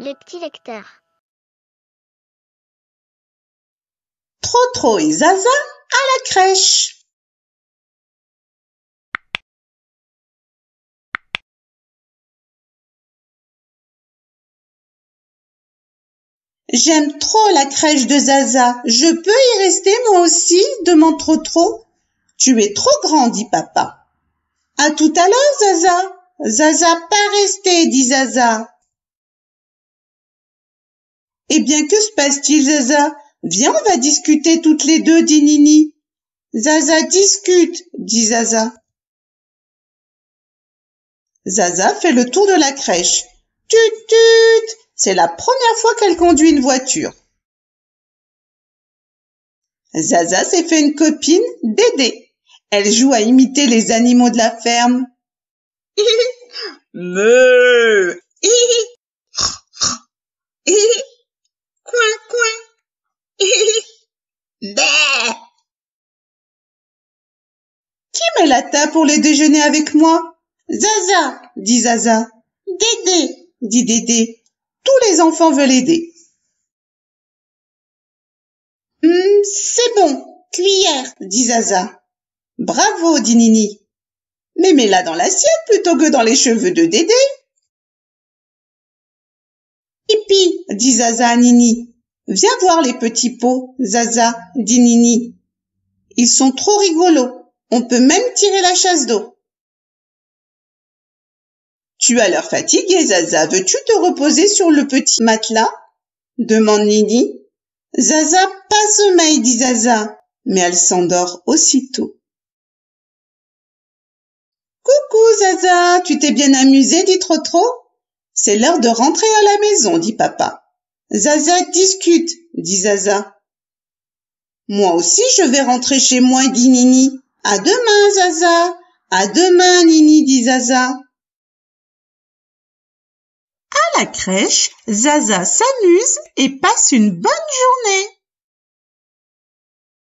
Les petits lecteurs. trop et Zaza à la crèche. J'aime trop la crèche de Zaza. Je peux y rester moi aussi demande trop Tu es trop grand, dit papa. À tout à l'heure, Zaza. Zaza, pas rester, dit Zaza. Eh bien, que se passe-t-il, Zaza Viens, on va discuter toutes les deux, dit Nini. Zaza discute, dit Zaza. Zaza fait le tour de la crèche. Tut tut C'est la première fois qu'elle conduit une voiture. Zaza s'est fait une copine, Dédé. Elle joue à imiter les animaux de la ferme. la pour les déjeuner avec moi Zaza, dit Zaza. Dédé, dit Dédé. Tous les enfants veulent aider. Hum, c'est bon, cuillère, dit Zaza. Bravo, dit Nini. Mais mets-la dans l'assiette plutôt que dans les cheveux de Dédé. Pipi, dit Zaza à Nini. Viens voir les petits pots, Zaza, dit Nini. Ils sont trop rigolos. On peut même tirer la chasse d'eau. Tu as l'air fatigué, Zaza. Veux-tu te reposer sur le petit matelas demande Nini. « Zaza pas sommeil, dit Zaza, mais elle s'endort aussitôt. Coucou, Zaza, tu t'es bien amusée, dit Trotro. C'est l'heure de rentrer à la maison, dit papa. Zaza discute, dit Zaza. Moi aussi je vais rentrer chez moi, dit Nini. À demain, Zaza. À demain, Nini, dit Zaza. À la crèche, Zaza s'amuse et passe une bonne journée.